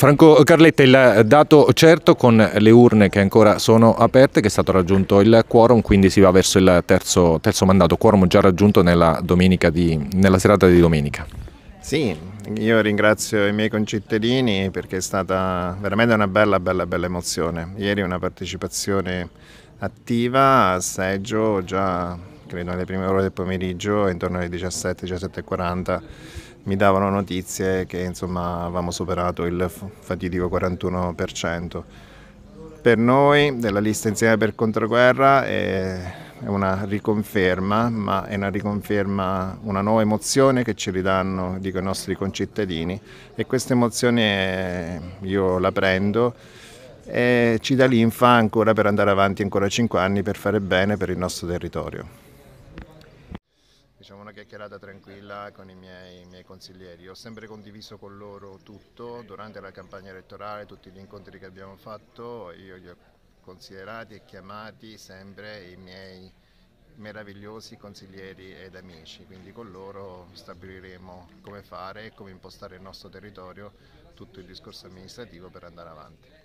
Franco Carletta, il dato certo con le urne che ancora sono aperte, che è stato raggiunto il quorum, quindi si va verso il terzo, terzo mandato, quorum già raggiunto nella, di, nella serata di domenica. Sì, io ringrazio i miei concittadini perché è stata veramente una bella, bella, bella emozione. Ieri una partecipazione attiva a seggio già credo nelle prime ore del pomeriggio, intorno alle 17-17.40, mi davano notizie che insomma avevamo superato il fatidico 41%. Per noi della lista insieme per controguerra è una riconferma, ma è una riconferma, una nuova emozione che ci ridanno dico, i nostri concittadini e questa emozione io la prendo e ci dà l'infa ancora per andare avanti ancora 5 anni per fare bene per il nostro territorio diciamo, una chiacchierata tranquilla con i miei, i miei, consiglieri. Ho sempre condiviso con loro tutto durante la campagna elettorale, tutti gli incontri che abbiamo fatto, io li ho considerati e chiamati sempre i miei meravigliosi consiglieri ed amici, quindi con loro stabiliremo come fare e come impostare il nostro territorio, tutto il discorso amministrativo per andare avanti.